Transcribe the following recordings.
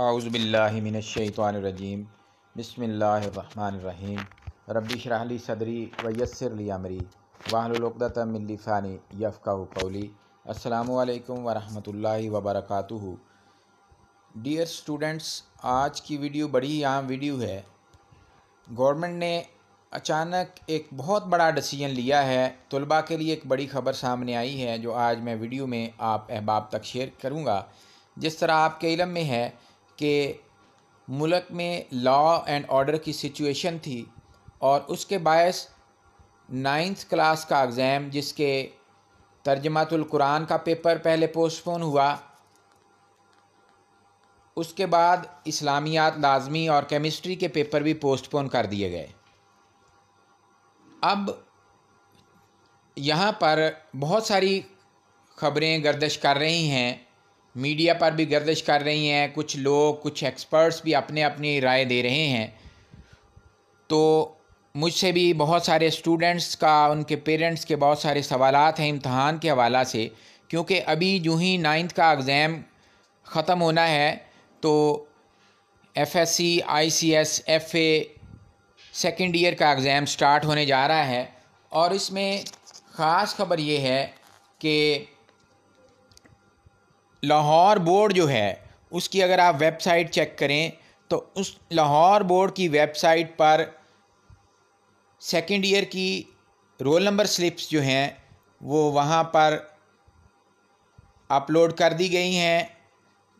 आउज़बिल्लिमिनशैतरजीम बसमीम रबी शराली सदरी वयसरली अमरी वाहलुलदातमिल्लिफ़ानी यफ़ा कौली असलकम वरम वबरक डियर स्टूडेंट्स आज की वीडियो बड़ी आम वीडियो है गवर्नमेंट ने अचानक एक बहुत बड़ा डिसीजन लिया है तलबा के लिए एक बड़ी ख़बर सामने आई है जो आज मैं वीडियो में आप अहबाब तक शेयर करूँगा जिस तरह आपके इलम में है कि मुल्क में लॉ एंड ऑर्डर की सिचुएशन थी और उसके बायस नाइन्थ क्लास का एग्ज़ाम जिसके कुरान का पेपर पहले पोस्टपोन हुआ उसके बाद इस्लामियात लाजमी और केमिस्ट्री के पेपर भी पोस्टपोन कर दिए गए अब यहाँ पर बहुत सारी खबरें गर्दश कर रही हैं मीडिया पर भी गर्दिश कर रही हैं कुछ लोग कुछ एक्सपर्ट्स भी अपने अपनी राय दे रहे हैं तो मुझसे भी बहुत सारे स्टूडेंट्स का उनके पेरेंट्स के बहुत सारे सवाल हैं इम्तहान के हवाला से क्योंकि अभी जो ही नाइन्थ का एग्ज़ाम ख़त्म होना है तो F S C I C S F A second year का एग्ज़ाम स्टार्ट होने जा रहा है और इसमें ख़ास खबर ये है कि लाहौर बोर्ड जो है उसकी अगर आप वेबसाइट चेक करें तो उस लाहौर बोर्ड की वेबसाइट पर सेकंड ईयर की रोल नंबर स्लिप्स जो हैं वो वहाँ पर अपलोड कर दी गई हैं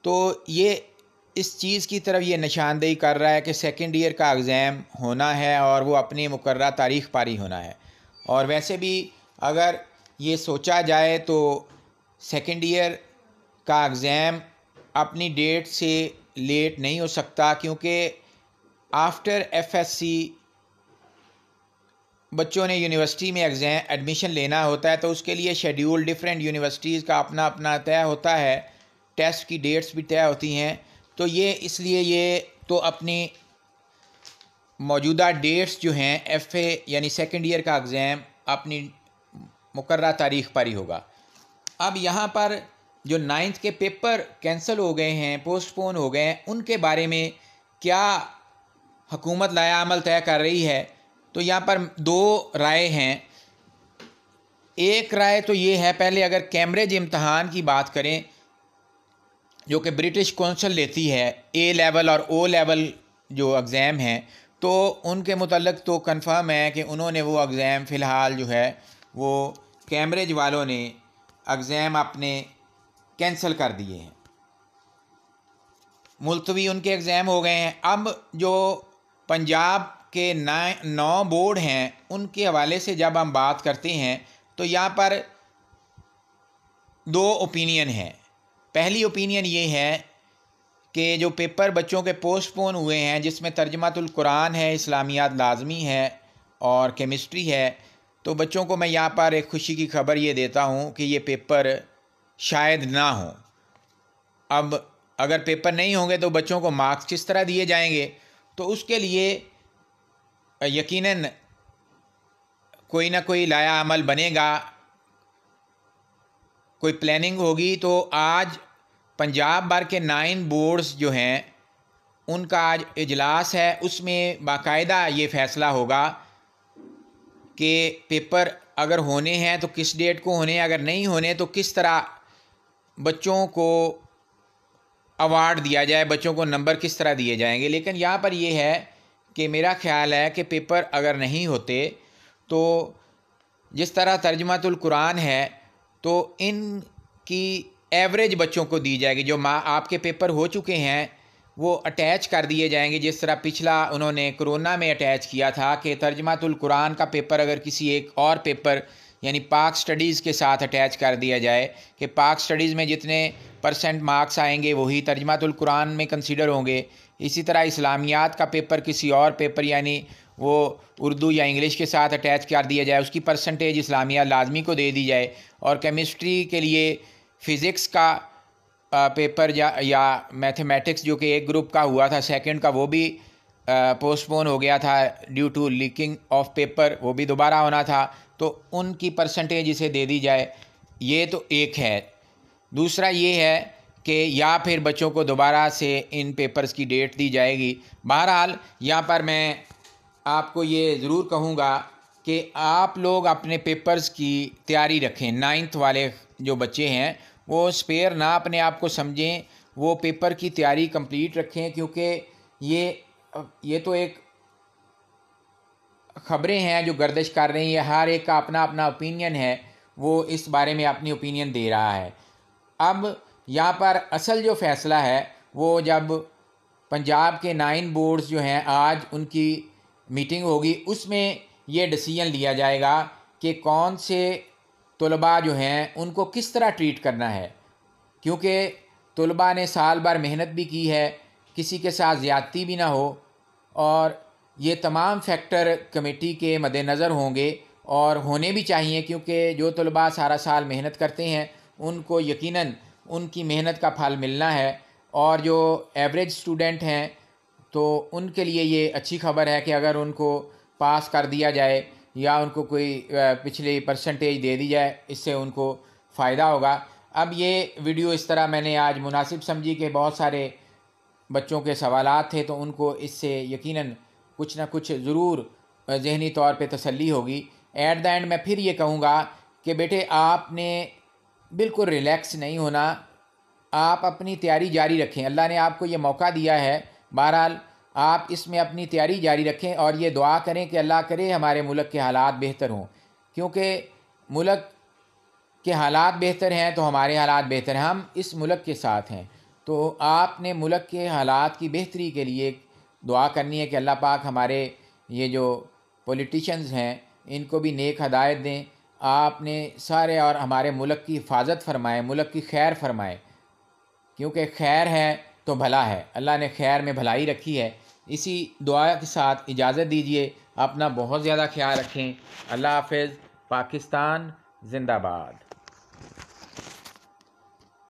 तो ये इस चीज़ की तरफ ये निशानदेही कर रहा है कि सेकंड ईयर का एग्ज़ाम होना है और वो अपनी मुकर तारीख पर ही होना है और वैसे भी अगर ये सोचा जाए तो सेकंड ईयर का एग्ज़ाम अपनी डेट से लेट नहीं हो सकता क्योंकि आफ्टर एफएससी बच्चों ने यूनिवर्सिटी में एग्ज़ाम एडमिशन लेना होता है तो उसके लिए शेड्यूल डिफरेंट यूनिवर्सिटीज़ का अपना अपना तय होता है टेस्ट की डेट्स भी तय होती हैं तो ये इसलिए ये तो अपनी मौजूदा डेट्स जो हैं एफ़ यानी सेकेंड ईयर का एग्ज़ाम अपनी मुकर तारीख पर ही होगा अब यहाँ पर जो नाइन्थ के पेपर कैंसिल हो गए हैं पोस्टपोन हो गए हैं उनके बारे में क्या हुकूमत लाया अमल तय कर रही है तो यहाँ पर दो राय हैं एक राय तो ये है पहले अगर कैम्ब्रिज इम्तहान की बात करें जो कि ब्रिटिश कौंसल लेती है ए लेवल और ओ लेवल जो एग्ज़ाम हैं तो उनके मतलब तो कंफर्म है कि उन्होंने वो एग्ज़ाम फ़िलहाल जो है वो कैम्ब्रिज वालों ने एग्ज़ाम अपने कैंसिल कर दिए हैं मुलतवी उनके एग्ज़ाम हो गए हैं अब जो पंजाब के नए नौ बोर्ड हैं उनके हवाले से जब हम बात करते हैं तो यहाँ पर दो ओपिनियन हैं पहली ओपिनियन ये है कि जो पेपर बच्चों के पोस्टपोन हुए हैं जिसमें तर्जमातुल्कुरान है इस्लामियात लाजमी है और केमिस्ट्री है तो बच्चों को मैं यहाँ पर एक खुशी की खबर ये देता हूँ कि ये पेपर शायद ना हो अब अगर पेपर नहीं होंगे तो बच्चों को मार्क्स किस तरह दिए जाएंगे तो उसके लिए यकीनन कोई ना कोई लाया अमल बनेगा कोई प्लानिंग होगी तो आज पंजाब बार के नाइन बोर्ड्स जो हैं उनका आज इजलास है उसमें बाकायदा ये फैसला होगा कि पेपर अगर होने हैं तो किस डेट को होने अगर नहीं होने तो किस तरह बच्चों को अवार्ड दिया जाए बच्चों को नंबर किस तरह दिए जाएंगे लेकिन यहाँ पर ये है कि मेरा ख्याल है कि पेपर अगर नहीं होते तो जिस तरह तर्जमातुल कुरान है तो इन की एवरेज बच्चों को दी जाएगी जो माँ आपके पेपर हो चुके हैं वो अटैच कर दिए जाएंगे जिस तरह पिछला उन्होंने कोरोना में अटैच किया था कि तर्जमातुल कुरान का पेपर अगर किसी एक और पेपर यानी पाक स्टडीज़ के साथ अटैच कर दिया जाए कि पाक स्टडीज़ में जितने परसेंट मार्क्स आएंगे वही तर्जमातुल कुरान में कंसिडर होंगे इसी तरह इस्लामियात का पेपर किसी और पेपर यानी वो उर्दू या इंग्लिश के साथ अटैच कर दिया जाए उसकी परसेंटेज इस्लामिया लाजमी को दे दी जाए और केमिस्ट्री के लिए फ़िज़िक्स का पेपर या, मैथमेटिक्स जो कि एक ग्रुप का हुआ था सेकेंड का वो भी पोस्टपोन हो गया था due to leaking of paper वो भी दोबारा होना था तो उनकी परसेंटेज इसे दे दी जाए ये तो एक है दूसरा ये है कि या फिर बच्चों को दोबारा से इन पेपर्स की डेट दी जाएगी बहरहाल यहाँ पर मैं आपको ये ज़रूर कहूँगा कि आप लोग अपने पेपर्स की तैयारी रखें नाइन्थ वाले जो बच्चे हैं वो स्पेयर ना अपने आप को समझें वो पेपर की तैयारी कंप्लीट रखें क्योंकि ये ये तो एक खबरें हैं जो गर्दिश कर रही हैं हर एक का अपना अपना ओपिनियन है वो इस बारे में अपनी ओपिनियन दे रहा है अब यहाँ पर असल जो फैसला है वो जब पंजाब के नाइन बोर्ड्स जो हैं आज उनकी मीटिंग होगी उसमें ये डिसीजन लिया जाएगा कि कौन से तलबा जो हैं उनको किस तरह ट्रीट करना है क्योंकि तलबा ने साल भर मेहनत भी की है किसी के साथ ज़्यादती भी ना हो और ये तमाम फैक्टर कमेटी के मद्नज़र होंगे और होने भी चाहिए क्योंकि जो तलबा सारा साल मेहनत करते हैं उनको यकीन उनकी मेहनत का फल मिलना है और जो एवरेज स्टूडेंट हैं तो उनके लिए ये अच्छी खबर है कि अगर उनको पास कर दिया जाए या उनको कोई पिछली परसेंटेज दे दी जाए इससे उनको फ़ायदा होगा अब ये वीडियो इस तरह मैंने आज मुनासिब समझी कि बहुत सारे बच्चों के सवाल थे तो उनको इससे यकीन कुछ ना कुछ ज़रूर जहनी तौर पर तसली होगी एट द एंड मैं फिर ये कहूँगा कि बेटे आपने बिल्कुल रिलैक्स नहीं होना आप अपनी तैयारी जारी रखें अल्लाह ने आपको ये मौका दिया है बहरहाल आप इसमें अपनी तैयारी जारी रखें और ये दुआ करें कि अल्लाह करे हमारे मुल्क के हालात बेहतर हों क्योंकि मुल्क के हालात बेहतर हैं तो हमारे हालात बेहतर हैं हम इस मुल्क के साथ हैं तो आपने मुल्क के हालात की बेहतरी के लिए दुआ करनी है कि अल्लाह पाक हमारे ये जो पोलिटिशन्स हैं इनको भी नेक हदायत दें आपने सारे और हमारे मुल्क की हिफाजत फरमाए मुल्क की खैर फरमाए क्योंकि खैर है तो भला है अल्लाह ने खैर में भलाई रखी है इसी दुआ के साथ इजाज़त दीजिए अपना बहुत ज़्यादा ख्याल रखें अल्लाह हाफ पाकिस्तान ज़िंदाबाद